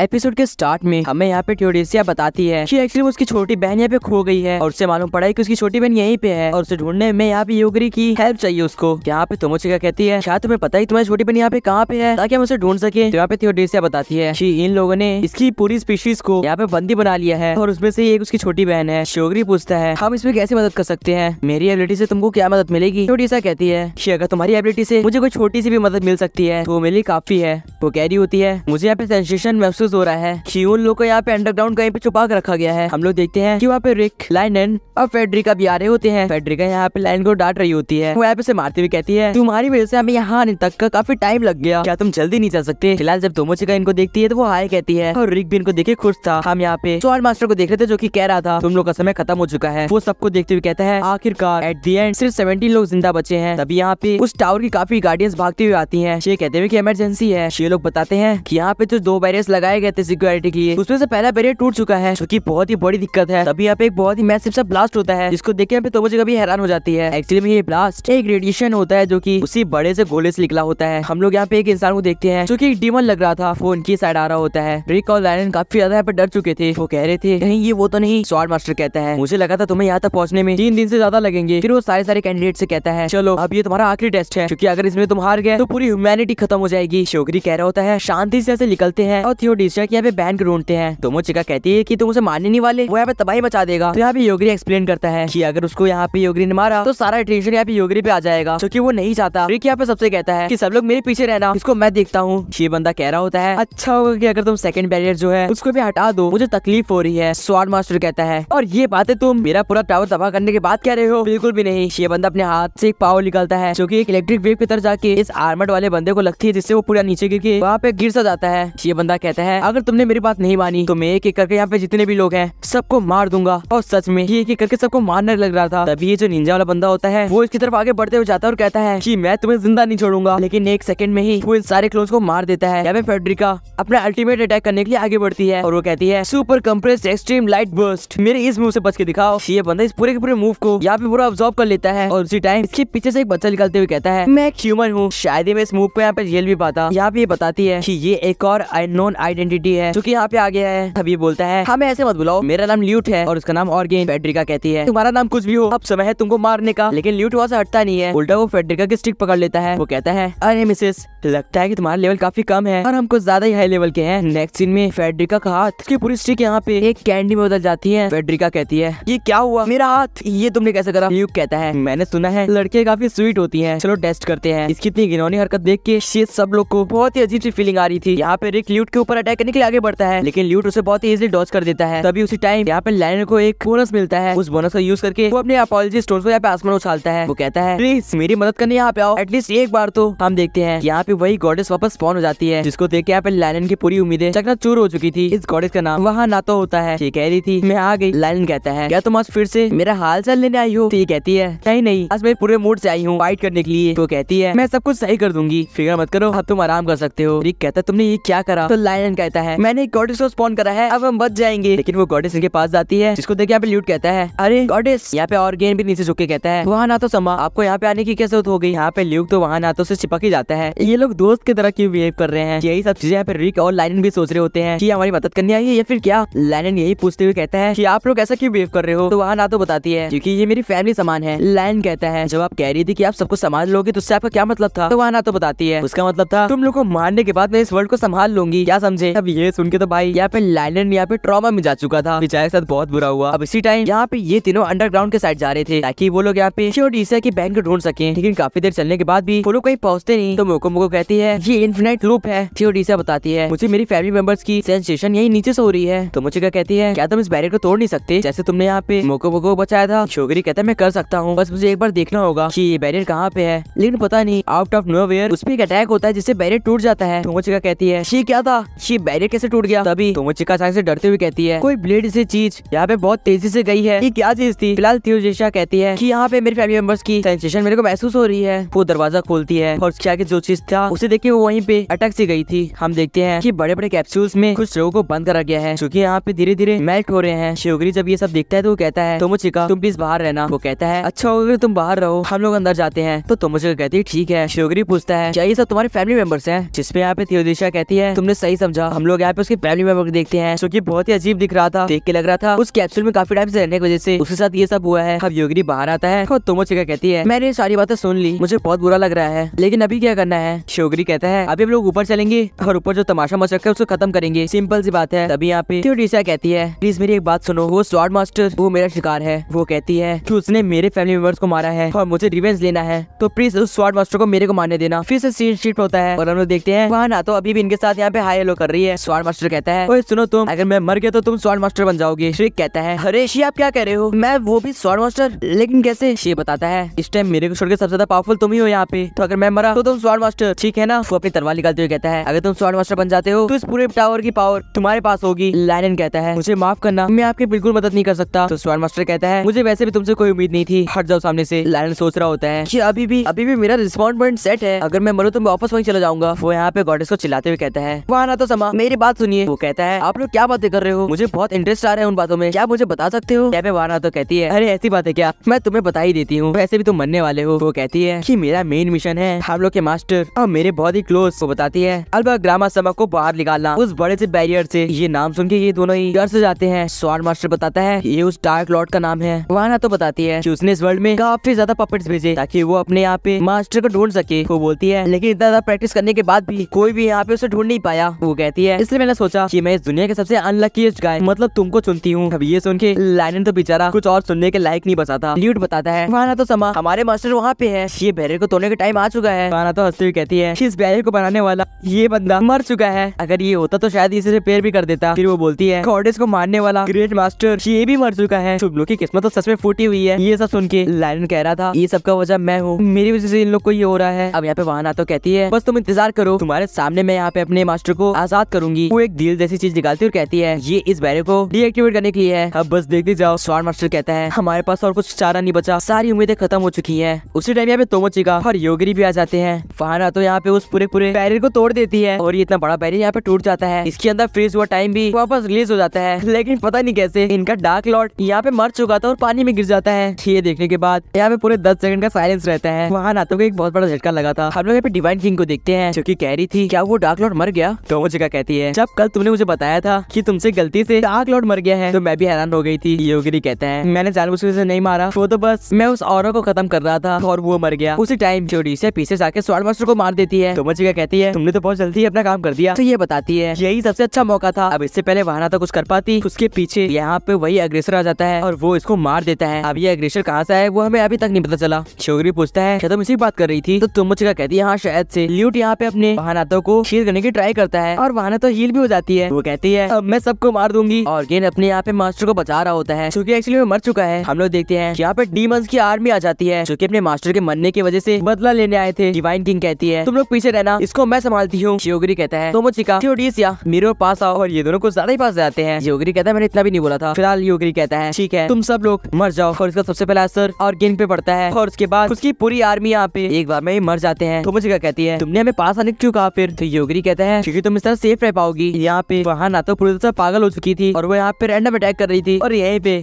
Episode के start में हमें यहाँ पे ट्योडेसिया बताती है कि एक्चुअली उसकी छोटी बहन यहाँ पे खो गई है और उसे मालूम पड़ा है कि उसकी छोटी बहन यहीं पे है और उसे ढूंढने में यहाँ पे योगरी की हेल्प चाहिए उसको यहाँ पे तो क्या कहती है शायद तुम्हें पता ही तुम्हारी छोटी बहन यहाँ पे कहाँ पे है ताकि हम उसे ढूंढ सके तो यहाँ पे थियोडेसिया बताती है की इन लोगों ने इसकी पूरी स्पीशीज को यहाँ पे बंदी बना लिया है और उसमें से एक उसकी छोटी बहन है शोगरी पूछता है हम इसमें कैसे मदद कर सकते हैं मेरी एबिलिटी से तुमको क्या मदद मिलेगी थियोडेसिया कहती है की अगर तुम्हारी एबिलिटी से मुझे कोई छोटी सी भी मदद मिल सकती है तो वो मेरे लिए काफी है वो कह रही होती है मुझे यहाँ पे सेंसेशन महसूस महसूस हो रहा है की उन लोग को यहाँ पे अंडरग्राउंड कहीं पे छुपा कर रखा गया है हम लोग देखते हैं की वहाँ पे रिक लाइन और फेडरिका भी आ रहे होते हैं फेडरिका यहाँ पे लाइन को डांट रही होती है वो यहाँ पे मारती हुई कहती है तुम्हारी वजह से हमें यहाँ आने तक का काफी टाइम लग गया क्या तुम जल्दी नहीं जा सकते फिलहाल जब दोनों जगह इनको देखती है तो वो हाई कहती है और रिक भी इनको देखे खुश था हम यहाँ पे सोहर मास्टर को देख रहे थे जो की कह रहा था तुम लोग का समय खत्म हो चुका है वो सबको देखते हुए कहता है आखिरकार एट दी एंड सिर्फ सेवेंटीन लोग जिंदा बचे हैं तभी यहाँ पे उस टावर की काफी गार्डियंस भागती हुई आती है ये कहते हुए की इमरजेंसी है ये लोग बताते हैं की यहाँ पे जो दो बैरियस लगाए बनाए गए थे सिक्योरिटी के लिए उसमें से पहला बैरियर टूट चुका है जो की बहुत ही बड़ी दिक्कत है अभी यहाँ पे एक बहुत ही मैसिव सा ब्लास्ट होता है जिसको देखे यहाँ पे तोबो जगह भी हैरान हो जाती है एक्चुअली में ये ब्लास्ट एक रेडिएशन होता है जो की उसी बड़े से गोले से निकला होता है हम लोग यहाँ पे एक इंसान को देखते हैं जो की डिमन लग रहा था फोन की साइड आ रहा होता है रिक और लाइन काफी ज्यादा यहाँ पे डर चुके थे वो कह रहे थे कहीं ये वो तो नहीं स्वाड मास्टर कहता है मुझे लगा था तुम्हें यहाँ तक पहुंचने में तीन दिन से ज्यादा लगेंगे फिर वो सारे सारे कैंडिडेट से कहता है चलो अब ये तुम्हारा आखिरी टेस्ट है क्योंकि अगर इसमें तुम हार गए तो पूरी ह्यूमैनिटी खत्म हो जाएगी शोकरी कह रहा होता है शांति से ऐसे निकलते हैं और थियोडी टीचर की यहाँ पे बैन ढूंढते हैं तो चिका कहती है की तुम उसे मारने नहीं वाले वो यहाँ पे तबाही बचा देगा तो यहाँ पे योगी एक्सप्लेन करता है की अगर उसको यहाँ पे योगी ने मारा तो सारा टेंशन यहाँ पे योगी पे आ जाएगा क्योंकि वो नहीं चाहता यहाँ पे सबसे कहता है की सब लोग मेरे पीछे रहना इसको मैं देखता हूँ ये बंदा कह रहा होता है अच्छा होगा की अगर तुम सेकंड बैरियर जो है उसको भी हटा दो मुझे तकलीफ हो रही है स्वाड मास्टर कहता है और ये बातें तुम मेरा पूरा टावर तबाह करने के बाद कह रहे हो बिल्कुल भी नहीं ये बंदा अपने हाथ से एक पावर निकलता है जो की एक इलेक्ट्रिक वेव की तरफ जाके इस आर्मर्ड वाले बंदे को लगती है जिससे वो पूरा नीचे गिर के वहाँ पे गिर सा जाता है ये बंदा कहता है है अगर तुमने मेरी बात नहीं मानी तो मैं एक एक करके यहाँ पे जितने भी लोग हैं सबको मार दूंगा और सच में ये एक एक करके सबको मारने लग रहा था तभी ये जो निंजा वाला बंदा होता है वो इसकी तरफ आगे बढ़ते हुए जाता है और कहता है की मैं तुम्हें जिंदा नहीं छोड़ूंगा लेकिन एक सेकंड में ही वो इन सारे क्लोज को मार देता है यहाँ पे फेडरिका अपना अल्टीमेट अटैक करने के लिए आगे बढ़ती है और वो कहती है super compress extreme light burst मेरे इस मूव से बच के दिखाओ ये बंदा इस पूरे के पूरे मूव को यहाँ पे पूरा ऑब्जॉर्व कर लेता है और उसी टाइम इसके पीछे से एक बच्चा निकलते हुए कहता है मैं एक ह्यूमन हूँ शायद ही मैं इस मूव को यहाँ पे झेल भी पाता यहाँ पे बताती है की ये एक और नॉन आइडेंटिटी आइडेंटिटी है जो की यहाँ पे आ गया है तभी बोलता है हमें हाँ, ऐसे मत बुलाओ मेरा नाम ल्यूट है और उसका नाम ऑर्गेन फेड्रिका कहती है तुम्हारा नाम कुछ भी हो अब समय है तुमको मारने का लेकिन ल्यूट वहाँ से हटता नहीं है उल्टा वो फेड्रिका की स्टिक पकड़ लेता है वो कहता है अरे मिसेस लगता है की तुम्हारा लेवल काफी कम है और हम कुछ ज्यादा ही हाई लेवल के हैं नेक्स्ट सीन में फेड्रिका का हाथ की पूरी स्टिक यहाँ पे एक कैंडी में बदल जाती है फेड्रिका कहती है ये क्या हुआ मेरा हाथ ये तुमने कैसे करा ल्यूट कहता है मैंने सुना है लड़के काफी स्वीट होती है चलो टेस्ट करते हैं इसकी इतनी घिनौनी हरकत देख के सब लोग को बहुत ही अजीब सी फीलिंग आ रही थी यहाँ पे रिक ल्यूट के ऊपर अटैक अटैक करने के लिए आगे बढ़ता है लेकिन ल्यूट उसे बहुत इजिली डॉच कर देता है तभी उसी टाइम यहाँ पे लैनर को एक बोनस मिलता है उस बोनस का यूज करके वो अपने अपॉलजी स्टोन को यहाँ पे आसमान उछालता है वो कहता है प्लीज मेरी मदद करने यहाँ पे आओ एटलीस्ट एक बार तो हम देखते हैं यहाँ पे वही गॉडेस वापस स्पॉन हो जाती है जिसको देख के यहाँ पे लाइनन की पूरी उम्मीदें चकना चूर हो चुकी थी इस गॉडेस का नाम वहाँ ना तो होता है ये कह रही थी मैं आ गई लाइनन कहता है क्या तुम आज फिर से मेरा हाल चाल लेने आई हो तो ये कहती है नहीं नहीं आज मैं पूरे मूड से आई हूँ फाइट करने के लिए तो कहती है मैं सब कुछ सही कर दूंगी फिक्र मत करो अब तुम आराम कर सकते हो रिक कहता तुमने ये क्या करा तो लाइन कहता है मैंने एक गॉडेस को स्पॉन करा है अब हम बच जाएंगे लेकिन वो गॉडेस इनके पास जाती है जिसको देखिए यहाँ पे लूट कहता है अरे गॉडेस यहाँ पे और गेन भी नीचे झुके कहता है वहाँ ना तो समा आपको यहाँ पे आने की क्या जरूरत हो गई यहाँ पे ल्यूक तो वहाँ ना तो से चिपक ही जाता है ये लोग दोस्त की तरह क्यों बिहेव कर रहे हैं यही सब चीजें यहाँ पे रिक और लाइन भी सोच रहे होते हैं की हमारी मदद करनी आई है या फिर क्या लाइन यही पूछते हुए कहता है की आप लोग ऐसा क्यों बिहेव कर रहे हो तो वहाँ ना तो बताती है क्यूँकी ये मेरी फैमिली समान है लाइन कहता है जब आप कह रही थी की आप सबको समाज लोगे तो उससे आपका क्या मतलब था तो वहाँ ना तो बताती है उसका मतलब था तुम लोग को मारने के बाद मैं इस वर्ल्ड को संभाल लूंगी क्या समझे से अब ये सुन के तो भाई यहाँ पे लाइलन यहाँ पे ट्रॉमा में जा चुका था बेचारे के साथ बहुत बुरा हुआ अब इसी टाइम यहाँ पे ये तीनों अंडरग्राउंड के साइड जा रहे थे ताकि वो लोग यहाँ पे ईसा की बैंक ढूंढ सके लेकिन काफी देर चलने के बाद भी वो लोग कहीं पहुंचते नहीं तो मोको मोको कहती है ये इन्फिनाइट रूप है और ईसा बताती है मुझे मेरी फैमिली मेंबर्स की सेंसेशन यही नीचे से हो रही है तो मुझे क्या कहती है क्या तुम इस बैरियर को तोड़ नहीं सकते जैसे तुमने यहाँ पे मोको मोको बचाया था छोकरी कहता है मैं कर सकता हूँ बस मुझे एक बार देखना होगा की ये बैरियर कहाँ पे है लेकिन पता नहीं आउट ऑफ नो वेयर उस पर एक अटैक होता है जिससे बैरियर टूट जाता है तो मुझे क्या कहती है ये क्या था ये की बैरियर कैसे टूट गया तभी तो चिका साग से डरते हुए कहती है कोई ब्लेड से चीज यहाँ पे बहुत तेजी से गई है ये क्या चीज थी फिलहाल थियोजेशा कहती है की यहाँ पे मेरे फैमिली मेंबर्स की सेंसेशन मेरे को महसूस हो रही है वो दरवाजा खोलती है और क्या जो चीज था उसे देखिए वो वहीं पे अटक सी गई थी हम देखते हैं की बड़े बड़े कैप्सूल में कुछ लोगों को बंद करा गया है क्यूँकी यहाँ पे धीरे धीरे मेल्ट हो रहे हैं शिवगिरी जब ये सब देखता है तो वो कहता है तुमो चिका तुम प्लीज बाहर रहना वो कहता है अच्छा होगा तुम बाहर रहो हम लोग अंदर जाते हैं तो तुम तो मुझे कहती है ठीक है शिवगिरी पूछता है क्या ये सब तुम्हारे फैमिली मेंबर्स हैं जिसपे यहाँ पे थियोदेशा कहती है तुमने सही समझा था हम लोग यहाँ पे उसके फैमिली मेंबर को देखते हैं जो की बहुत ही अजीब दिख रहा था देख के लग रहा था उस कैप्सूल में काफी टाइम से रहने की वजह से उसके साथ ये सब हुआ है अब योगिनी बाहर आता है और तुम चिका कहती है मैंने सारी बातें सुन ली मुझे बहुत बुरा लग रहा है लेकिन अभी क्या करना है शोगरी कहता है अभी हम लोग ऊपर चलेंगे और ऊपर जो तमाशा मच है उसको खत्म करेंगे सिंपल सी बात है तभी यहाँ पे डीसा कहती है प्लीज मेरी एक बात सुनो वो स्वाड मास्टर वो मेरा शिकार है वो कहती है की उसने मेरे फैमिली मेंबर्स को मारा है और मुझे रिवेंज लेना है तो प्लीज उस स्वाड मास्टर को मेरे को मारने देना फिर से सीट शीट होता है और हम लोग देखते हैं वहाँ ना तो अभी भी इनके साथ यहाँ पे हाई हेलो कर रही है स्वाड मास्टर कहता है ओए सुनो तुम अगर मैं मर गया तो तुम स्वाड मास्टर बन जाओगे श्री कहता है अरे शी आप क्या कह रहे हो मैं वो भी स्वाड मास्टर लेकिन कैसे शी बताता है इस टाइम मेरे को छोड़ के सबसे ज्यादा पावरफुल तुम ही हो यहाँ पे तो अगर मैं मरा तो तुम स्वाड मास्टर ठीक है ना वो अपनी तरवा निकालते हुए कहता है अगर तुम स्वाड मास्टर बन जाते हो तो इस पूरे टावर की पावर तुम्हारे पास होगी लाइन कहता है मुझे माफ करना मैं आपकी बिल्कुल मदद नहीं कर सकता तो स्वाड मास्टर कहता है मुझे वैसे भी तुमसे कोई उम्मीद नहीं थी हट जाओ सामने से लाइन सोच रहा होता है कि अभी भी अभी भी मेरा रिस्पॉन्स सेट है अगर मैं मरू तो मैं वापस वहीं चला जाऊंगा वो यहाँ पे गॉडेस को चिल्लाते हुए कहता है वहाँ ना तो समा माँ मेरी बात सुनिए वो कहता है आप लोग क्या बातें कर रहे हो मुझे बहुत इंटरेस्ट आ रहा है उन बातों में क्या मुझे बता सकते हो कैपे वाना तो कहती है अरे ऐसी बात है क्या मैं तुम्हें बता ही देती हूँ वैसे भी तुम मनने वाले हो वो कहती है की मेरा मेन मिशन है हम लोग के मास्टर और मेरे बहुत ही क्लोज वो बताती है अलबा ग्रामा सबक को बाहर निकालना उस बड़े से बैरियर से ये नाम सुन के ये दोनों ही डर से जाते हैं स्वार मास्टर बताता है ये उस डार्क लॉर्ड का नाम है वाना तो बताती है कि उसने इस वर्ल्ड में काफी ज्यादा पपेट्स भेजे ताकि वो अपने यहाँ पे मास्टर को ढूंढ सके वो बोलती है लेकिन इतना ज्यादा प्रैक्टिस करने के बाद भी कोई भी यहाँ पे उसे ढूंढ नहीं पाया वो कहता जाती है इसलिए मैंने सोचा की मैं इस दुनिया के सबसे अनलकीस्ट गाय मतलब तुमको चुनती हूँ अब ये सुन के लाइन तो बेचारा कुछ और सुनने के लायक नहीं बसाता ल्यूट बताता है तो समा हमारे मास्टर वहाँ पे है ये बैरियर को तोड़ने का टाइम आ चुका है तो हस्ती कहती है इस बैरियर को बनाने वाला ये बंदा मर चुका है अगर ये होता तो शायद इसे रिपेयर भी कर देता फिर वो बोलती है कॉर्डेस को मारने वाला ग्रेट मास्टर ये भी मर चुका है तुम की किस्मत तो सच में फूटी हुई है ये सब सुन के लाइन कह रहा था ये सबका वजह मैं हूँ मेरी वजह से इन लोग को ये हो रहा है अब यहाँ पे वहाँ तो कहती है बस तुम इंतजार करो तुम्हारे सामने मैं यहाँ पे अपने मास्टर को आजाद बात करूंगी वो एक दिल जैसी चीज निकालती और कहती है ये इस बैरियर को डीएक्टिवेट करने के लिए है अब बस देखते जाओ स्वार मास्टर कहता है हमारे पास और कुछ चारा नहीं बचा सारी उम्मीदें खत्म हो चुकी है उसी टाइम यहाँ पे तोमोचिका और योगिरी भी आ जाते हैं फाना तो यहाँ पे उस पूरे पूरे बैरियर को तोड़ देती है और ये इतना बड़ा बैरियर यहाँ पे टूट जाता है इसके अंदर फ्रीज हुआ टाइम भी वापस रिलीज हो जाता है लेकिन पता नहीं कैसे इनका डार्क लॉर्ड यहाँ पे मर चुका था और पानी में गिर जाता है ये देखने के बाद यहाँ पे पूरे दस सेकंड का साइलेंस रहता है वहाँ नातों को एक बहुत बड़ा झटका लगा था हम लोग यहाँ पे डिवाइन किंग को देखते हैं जो की कह रही थी क्या वो डार्क लॉर्ड मर गया तो वो जगह कहती है जब कल तुमने मुझे बताया था कि तुमसे गलती से डार्क लॉर्ड मर गया है तो मैं भी हैरान हो गई थी योगिरी कहते हैं मैंने जानबूझ के नहीं मारा वो तो बस मैं उस और को खत्म कर रहा था और वो मर गया उसी टाइम जोडी से पीछे जाके स्वाड मास्टर को मार देती है तो मचिका कहती है तुमने तो बहुत जल्दी अपना काम कर दिया तो ये बताती है यही सबसे अच्छा मौका था अब इससे पहले वहां तो कुछ कर पाती उसके पीछे यहाँ पे वही अग्रेसर आ जाता है और वो इसको मार देता है अब ये अग्रेसर कहाँ से है वो हमें अभी तक नहीं पता चला शोगरी पूछता है क्या तुम इसी बात कर रही थी तो तुम तो मुझे कहती है हाँ शायद से ल्यूट यहाँ पे अपने वहानातों को खीर करने की ट्राई करता है और वहाँ माना तो हील भी हो जाती है वो कहती है अब मैं सबको मार दूंगी और गेन अपने यहाँ पे मास्टर को बचा रहा होता है क्योंकि एक्चुअली में मर चुका है हम लोग देखते हैं यहाँ पे डीमंस की आर्मी आ जाती है जो की अपने मास्टर के मरने की वजह से बदला लेने आए थे डिवाइन किंग कहती है तुम लोग पीछे रहना इसको मैं संभालती हूँ योगरी कहता है तो चिका मेरे पास आओ और ये दोनों को ज्यादा ही पास जाते हैं योगरी कहता है मैंने इतना भी नहीं बोला था फिलहाल योगरी कहता है ठीक है तुम सब लोग मर जाओ और इसका सबसे पहला असर और गेन पे पड़ता है और उसके बाद उसकी पूरी आर्मी यहाँ पे एक बार में ही मर जाते हैं तो मुझे क्या कहती है तुमने हमें पास आने क्यों कहा फिर तो योगरी कहता है क्योंकि तुम इस तरह सेफ रह पाओगी यहाँ पे वहाँ ना तो तरह पागल हो चुकी थी और वो यहाँ पे रैंडम अटैक कर रही थी और यहीं पे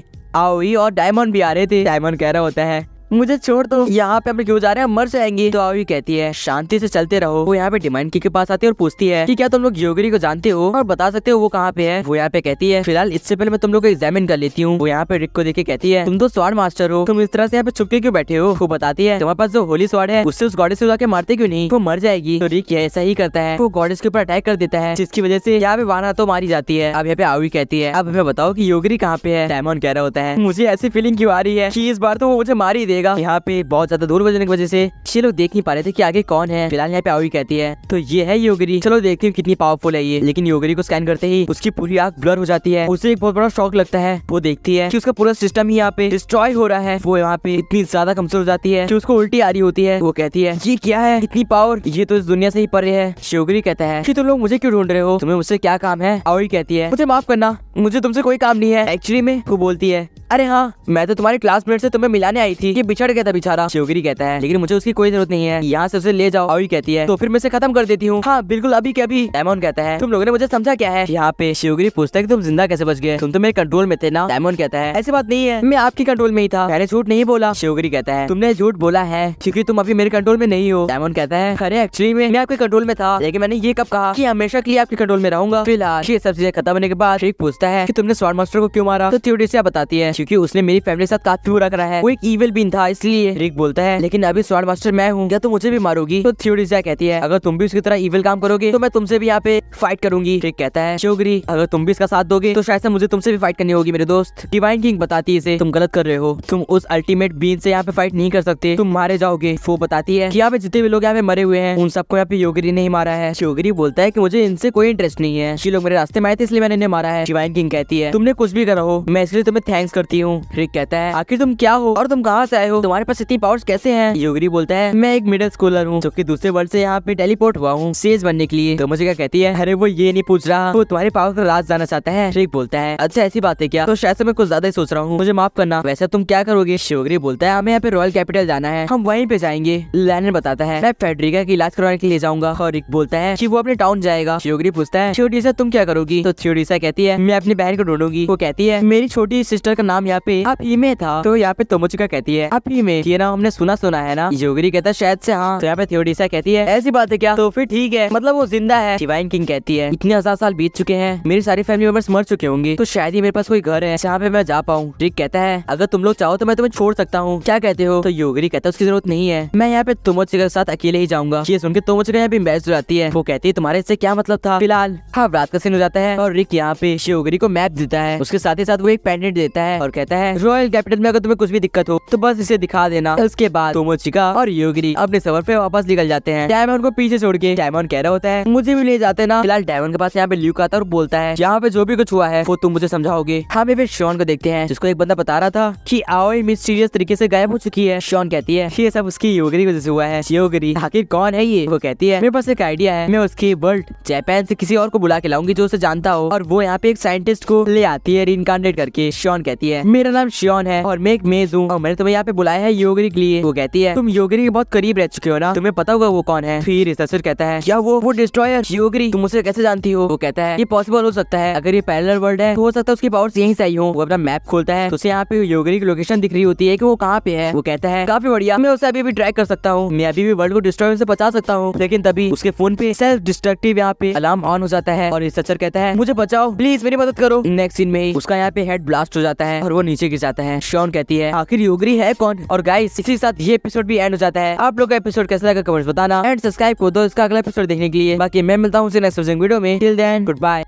आओई और डायमंड भी आ रहे थे डायमंड कह रहा होता है मुझे छोड़ दो यहाँ पे हम क्यों जा रहे हैं मर जाएंगे तो आओ कहती है शांति से चलते रहो वो यहाँ पे डिमांड की के पास आती है और पूछती है की क्या तुम लोग योगरी को जानते हो और बता सकते हो वो कहाँ पे है वो यहाँ पे कहती है फिलहाल इससे पहले मैं तुम लोग को एग्जामिन कर लेती हूँ वो यहाँ पे रिक को देखे कहती है तुम तो स्वाड मास्टर हो तुम इस तरह से यहाँ पे छुपके क्यों बैठे हो वो बताती है तुम्हारे पास जो होली स्वाड है उससे उस गॉडेस को के मारते क्यों नहीं वो मर जाएगी तो रिक ऐसा ही करता है वो गॉडेस के ऊपर अटैक कर देता है जिसकी वजह से यहाँ पे वाना तो मारी जाती है अब यहाँ पे आवी कहती है अब हमें बताओ की योगरी कहाँ पे है डायमोन कह रहा होता है मुझे ऐसी फीलिंग क्यों आ रही है की इस बार तो वो मुझे मार देगा मिलेगा यहाँ पे बहुत ज्यादा दूर बजने की वजह से ये लोग देख नहीं पा रहे थे की आगे कौन है फिलहाल यहाँ पे आवी कहती है तो ये है योगरी चलो देखते हैं कितनी पावरफुल है ये लेकिन योगरी को स्कैन करते ही उसकी पूरी आग ब्लर हो जाती है उसे एक बहुत बड़ा शॉक लगता है वो देखती है कि उसका पूरा सिस्टम ही यहाँ पे डिस्ट्रॉय हो रहा है वो यहाँ पे इतनी ज्यादा कमजोर हो जाती है उसको उल्टी आ रही होती है वो कहती है ये क्या है इतनी पावर ये तो इस दुनिया से ही परे है शिवगिरी कहता है की तुम लोग मुझे क्यों ढूंढ रहे हो तुम्हें मुझसे क्या काम है और कहती है मुझे माफ करना मुझे तुमसे कोई काम नहीं है एक्चुअली में वो बोलती है अरे हाँ मैं तो तुम्हारे क्लासमेट से तुम्हें मिलाने आई थी कि ये बिछड़ गया था बेचारा शिवगिरी कहता है लेकिन मुझे उसकी कोई जरूरत नहीं है यहाँ से उसे ले जाओ अभी कहती है तो फिर मैं इसे खत्म कर देती हूँ हाँ बिल्कुल अभी क्या अभी कहता है तुम लोगों ने मुझे समझा क्या है यहाँ पे शिवगिरी पूछता है तुम जिंदा कैसे बच गए तुम तो मेरे कंट्रोल में थे ना डायमोन कहता है ऐसी बात नहीं है मैं आपकी कंट्रोल में ही था मैंने झूठ नहीं बोला शिवगिरी कहता है तुमने झूठ बोला है क्यूँकी तुम अभी मेरे कंट्रोल में नहीं हो डायमोन कहता है अरे एक्चुअली में मैं आपके कंट्रोल में था लेकिन मैंने ये कब कहा की हमेशा के लिए आपके कंट्रोल में रहूंगा फिलहाल ये सब चीजें खत्म होने के बाद पूछता है की तुमने स्वाड मास्टर को क्यों मारा तो थ्योरेसिया बताती है क्यूँकी उसने मेरी फैमिली के साथ काफी बुरा करा है वो एक ईवल बीन था इसलिए रिक बोलता है लेकिन अभी स्वाड मास्टर मैं हूँ क्या तुम मुझे भी मारोगी तो थ्योरिजा कहती है अगर तुम भी उसकी तरह इविल काम करोगे तो मैं तुमसे भी यहाँ पे फाइट करूंगी रिक कहता है शिवगिरी अगर तुम भी इसका साथ दोगे तो शायद मुझे तुमसे भी फाइट करनी होगी मेरे दोस्त डिवाइन किंग बताती है इसे तुम गलत कर रहे हो तुम उस अल्टीमेट बीन से यहाँ पे फाइट नहीं कर सकते तुम मारे जाओगे वो बताती है यहाँ पे जितने भी लोग यहाँ पे मरे हुए हैं उन सबको यहाँ पे योगरी ने ही मारा है शिवगिरी बोलता है की मुझे इनसे कोई इंटरेस्ट नहीं है ये लोग मेरे रास्ते में आए थे इसलिए मैंने इन्हें मारा है डिवाइन किंग कहती है तुमने कुछ भी करा हो मैं इसलिए तुम्हें थैंक्स करती हूँ रिक कहता है आखिर तुम क्या हो और तुम कहाँ से आए हो तुम्हारे पास इतनी पावर्स कैसे हैं? योगी बोलता है मैं एक मिडिल स्कूलर हूँ जो की दूसरे वर्ल्ड से यहाँ पे टेलीपोर्ट हुआ हूँ सेज बनने के लिए तो मुझे क्या कहती है अरे वो ये नहीं पूछ रहा वो तुम्हारे पावर का राज जाना चाहता है ठीक बोलता है अच्छा ऐसी बात है क्या तो शायद मैं कुछ ज्यादा ही सोच रहा हूँ मुझे माफ करना वैसे तुम क्या करोगे शिवगरी बोलता है हमें यहाँ पे रॉयल कैपिटल जाना है हम वहीं पे जाएंगे लैनर बताता है मैं फेडरिका की इलाज करवाने के लिए जाऊंगा और एक बोलता है कि वो अपने टाउन जाएगा शिवगरी पूछता है थियोडीसा तुम क्या करोगी तो थियोडीसा कहती है मैं अपनी बहन को ढूंढूंगी वो कहती है मेरी छोटी सिस्टर का नाम यहाँ पे आप ही था तो यहाँ पे तोमोचिका कहती है आप ही में ये ना हमने सुना सुना है ना जोगरी कहता है शायद से हाँ तो यहाँ पे थियोडिसा कहती है ऐसी बात है क्या तो फिर ठीक है मतलब वो जिंदा है डिवाइन किंग कहती है इतने हजार साल बीत चुके हैं मेरी सारी फैमिली मेंबर्स मर चुके होंगे तो शायद ही मेरे पास कोई घर है जहाँ पे मैं जा पाऊँ रिक कहता है अगर तुम लोग चाहो तो मैं तुम्हें छोड़ सकता हूँ क्या कहते हो तो योगरी कहता है उसकी जरूरत नहीं है मैं यहाँ पे तुम के साथ अकेले ही जाऊंगा ये सुन के यहाँ पे इम्बेस जाती है वो कहती है तुम्हारे इससे क्या मतलब था फिलहाल हाँ रात का सीन हो जाता है और रिक यहाँ पे शिवगरी को मैप देता है उसके साथ ही साथ वो एक पेंडेंट देता है और कहता है रॉयल कैपिटल में अगर तुम्हें कुछ भी दिक्कत हो तो बस से दिखा देना उसके बाद तोमोचिका और योगी अपने सफर पे वापस निकल जाते हैं डायमंड को पीछे छोड़ के डायमंड कह रहा होता है मुझे भी ले जाते ना फिलहाल डायमंड के पास यहाँ पे ल्यूक आता और बोलता है यहाँ पे जो भी कुछ हुआ है वो तुम मुझे समझाओगे हम फिर शॉन को देखते हैं जिसको एक बंदा बता रहा था की आओ मिस्टीरियस तरीके ऐसी गायब हो चुकी है शॉन कहती है ये सब उसकी योगी वजह से हुआ है योगरी आखिर कौन है ये वो कहती है मेरे पास एक आइडिया है मैं उसकी वर्ल्ड जापान से किसी और को बुला के लाऊंगी जो उसे जानता हो और वो यहाँ पे एक साइंटिस्ट को ले आती है रिनकार्डेट करके शॉन कहती है मेरा नाम श्योन है और मैं एक मेज हूँ और मैंने तुम्हें यहाँ पे बुलाया है योगरी के लिए वो कहती है तुम योगरी के बहुत करीब रह चुके हो ना तुम्हें पता होगा वो कौन है फिर रिसर्चर कहता है क्या वो वो डिस्ट्रॉयर योगरी तुम उसे कैसे जानती हो वो कहता है ये पॉसिबल हो सकता है अगर ये पैरल वर्ल्ड है तो हो सकता है उसकी पावर्स यहीं से आई हो वो अपना मैप खोलता है तो उसे यहाँ पे योगरी की लोकेशन दिख रही होती है की वो कहाँ पे है वो कहता है काफी बढ़िया मैं उसे अभी भी ट्रैक कर सकता हूँ मैं अभी भी वर्ल्ड को डिस्ट्रॉय से बचा सकता हूँ लेकिन तभी उसके फोन पे सेल्फ डिस्ट्रक्टिव यहाँ पे अलार्म ऑन हो जाता है और रिसर्चर कहता है मुझे बचाओ प्लीज मेरी मदद करो नेक्स्ट सीन में उसका यहाँ पे हेड ब्लास्ट हो जाता है और वो नीचे गिर जाता है शॉन कहती है आखिर योगरी है कौन और गाइस इसी साथ ये एपिसोड भी एंड हो जाता है आप लोग का एपिसोड कैसा लगा कमेंट्स बताना एंड सब्सक्राइब को दो इसका अगला एपिसोड देखने के लिए बाकी मैं मिलता हूँ वीडियो में टिल देन गुड बाय